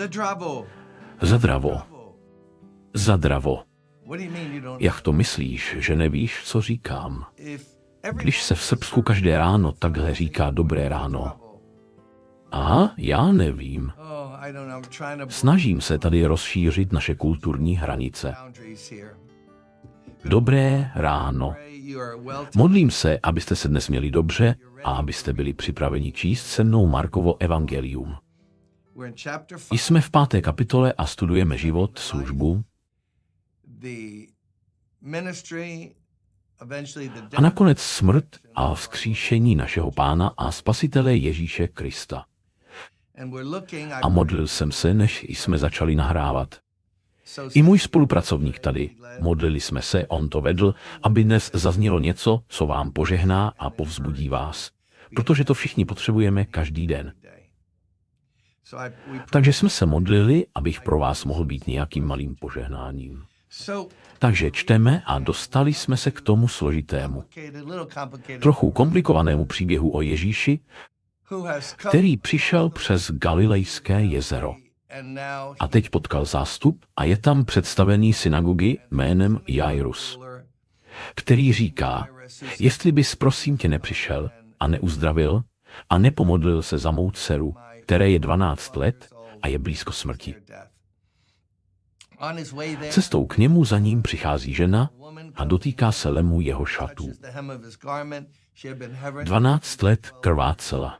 Zadravo. Zadravo. Zadravo. Jak to myslíš, že nevíš, co říkám? Když se v Srbsku každé ráno takhle říká dobré ráno. A já nevím. Oh, Snažím se tady rozšířit naše kulturní hranice. Dobré ráno. Modlím se, abyste se dnes měli dobře a abyste byli připraveni číst se mnou Markovo evangelium. Jsme v páté kapitole a studujeme život, službu a nakonec smrt a vzkříšení našeho pána a spasitele Ježíše Krista. A modlil jsem se, než jsme začali nahrávat. I můj spolupracovník tady. Modlili jsme se, on to vedl, aby dnes zaznělo něco, co vám požehná a povzbudí vás. Protože to všichni potřebujeme každý den. Takže jsme se modlili, abych pro vás mohl být nějakým malým požehnáním. Takže čteme a dostali jsme se k tomu složitému, trochu komplikovanému příběhu o Ježíši, který přišel přes Galilejské jezero. A teď potkal zástup a je tam představený synagogy jménem Jairus, který říká, jestli bys prosím tě nepřišel a neuzdravil a nepomodlil se za mou dceru, které je 12 let a je blízko smrti. Cestou k němu za ním přichází žena a dotýká se lemu jeho šatů. 12 let krvácela.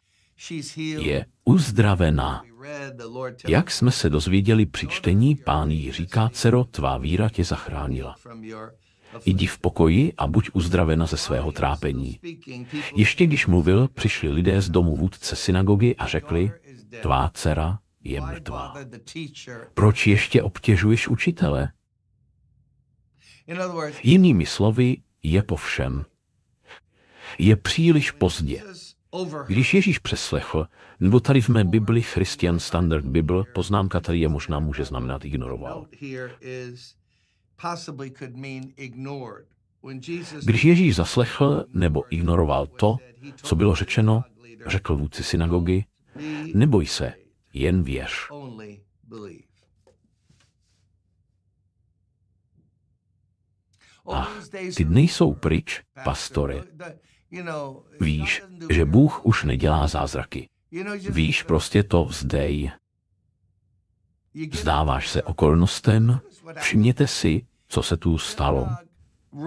Je uzdravená. Jak jsme se dozvěděli při čtení, pán jí říká, dcero, tvá víra tě zachránila. Jdi v pokoji a buď uzdravena ze svého trápení. Ještě když mluvil, přišli lidé z domu vůdce synagogy a řekli, Tvá dcera je mrtvá. Proč ještě obtěžuješ učitele? Jinými slovy, je po všem. Je příliš pozdě. Když Ježíš přeslechl, nebo tady v mé Bibli, Christian Standard Bible, poznámka tady je možná může znamenat ignoroval. Když Ježíš zaslechl nebo ignoroval to, co bylo řečeno, řekl vůdci synagogy, Neboj se, jen věř. Ach, ty dny jsou pryč, pastore. Víš, že Bůh už nedělá zázraky. Víš, prostě to vzdej. Vzdáváš se okolnostem, všimněte si, co se tu stalo.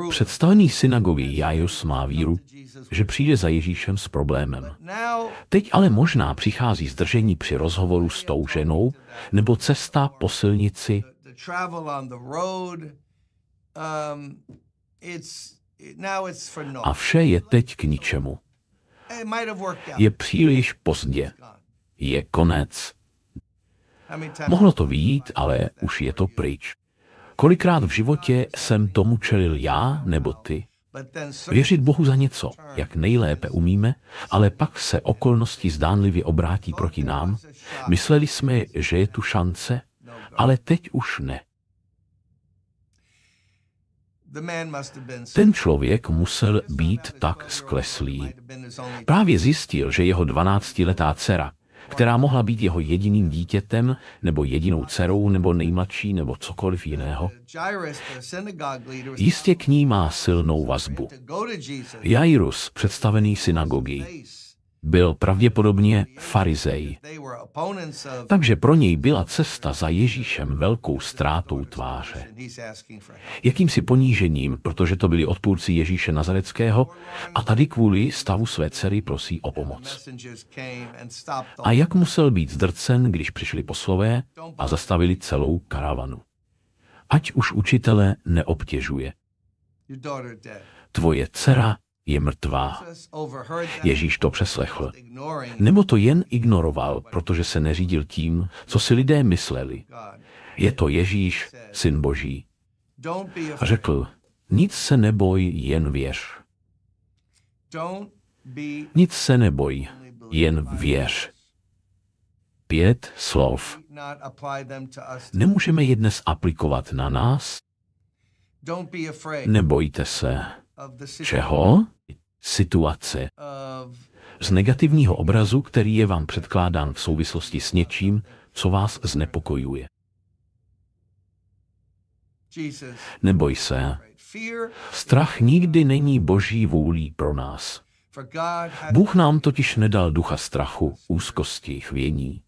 Představený synagogy Jajus má víru, že přijde za Ježíšem s problémem. Teď ale možná přichází zdržení při rozhovoru s tou ženou nebo cesta po silnici. A vše je teď k ničemu. Je příliš pozdě. Je konec. Mohlo to výjít, ale už je to pryč. Kolikrát v životě jsem tomu čelil já nebo ty? Věřit Bohu za něco, jak nejlépe umíme, ale pak se okolnosti zdánlivě obrátí proti nám. Mysleli jsme, že je tu šance, ale teď už ne. Ten člověk musel být tak skleslý. Právě zjistil, že jeho dvanáctiletá dcera která mohla být jeho jediným dítětem, nebo jedinou dcerou, nebo nejmladší, nebo cokoliv jiného. Jistě k ní má silnou vazbu. Jairus, představený synagogii, byl pravděpodobně farizej. Takže pro něj byla cesta za Ježíšem velkou ztrátou tváře. Jakýmsi ponížením, protože to byli odpůrci Ježíše Nazareckého a tady kvůli stavu své dcery prosí o pomoc. A jak musel být zdrcen, když přišli poslové a zastavili celou karavanu. Ať už učitele neobtěžuje. Tvoje dcera je mrtvá. Ježíš to přeslechl. Nebo to jen ignoroval, protože se neřídil tím, co si lidé mysleli. Je to Ježíš, syn Boží. A řekl, nic se neboj, jen věř. Nic se neboj, jen věř. Pět slov. Nemůžeme je dnes aplikovat na nás. Nebojte se. Čeho? Situace. Z negativního obrazu, který je vám předkládán v souvislosti s něčím, co vás znepokojuje. Neboj se. Strach nikdy není boží vůlí pro nás. Bůh nám totiž nedal ducha strachu, úzkosti, chvění.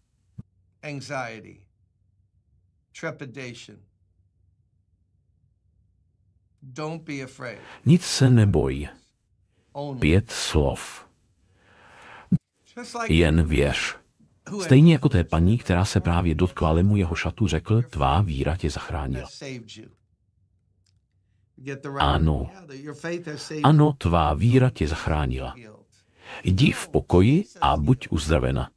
Nic se neboj. Pět slov. Jen věř. Stejně jako té paní, která se právě dotkla lemu jeho šatu, řekl, tvá víra tě zachránila. Ano. Ano, tvá víra tě zachránila. Jdi v pokoji a buď uzdravena.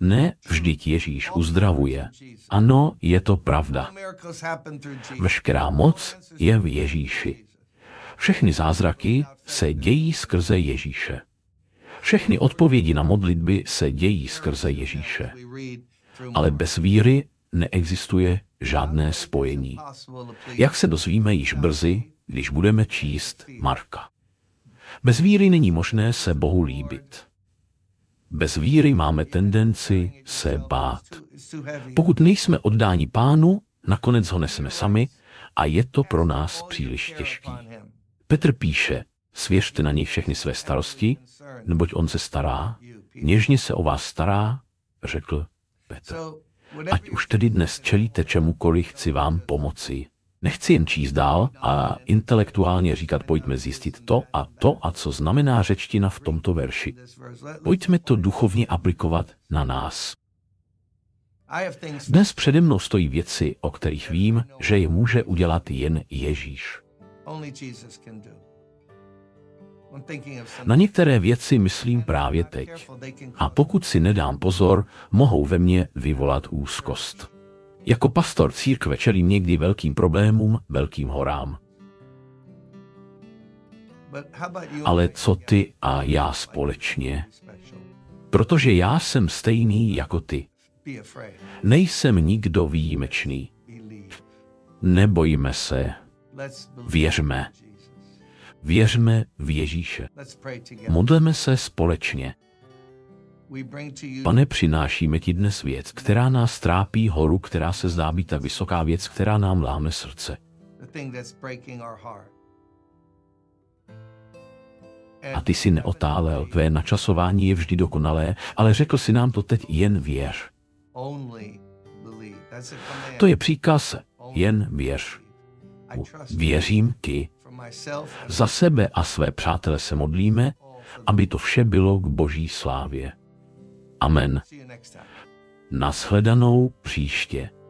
Ne, vždyť Ježíš uzdravuje. Ano, je to pravda. Veškerá moc je v Ježíši. Všechny zázraky se dějí skrze Ježíše. Všechny odpovědi na modlitby se dějí skrze Ježíše. Ale bez víry neexistuje žádné spojení. Jak se dozvíme již brzy, když budeme číst Marka. Bez víry není možné se Bohu líbit. Bez víry máme tendenci se bát. Pokud nejsme oddáni pánu, nakonec ho neseme sami a je to pro nás příliš těžký. Petr píše, svěřte na něj všechny své starosti, neboť on se stará, něžně se o vás stará, řekl Petr. Ať už tedy dnes čelíte čemukoliv, chci vám pomoci. Nechci jen číst dál a intelektuálně říkat, pojďme zjistit to a to a co znamená řečtina v tomto verši. Pojďme to duchovně aplikovat na nás. Dnes přede mnou stojí věci, o kterých vím, že je může udělat jen Ježíš. Na některé věci myslím právě teď. A pokud si nedám pozor, mohou ve mně vyvolat úzkost. Jako pastor církve čelím někdy velkým problémům, velkým horám. Ale co ty a já společně? Protože já jsem stejný jako ty. Nejsem nikdo výjimečný. Nebojme se. Věřme. Věřme v Ježíše. Modleme se společně. Pane, přinášíme ti dnes věc, která nás trápí, horu, která se zdá být ta vysoká věc, která nám láme srdce. A ty si neotálel, tvé načasování je vždy dokonalé, ale řekl si nám to teď jen věř. To je příkaz, jen věř. Věřím ti. Za sebe a své přátele se modlíme, aby to vše bylo k boží slávě. Amen. Nashledanou příště.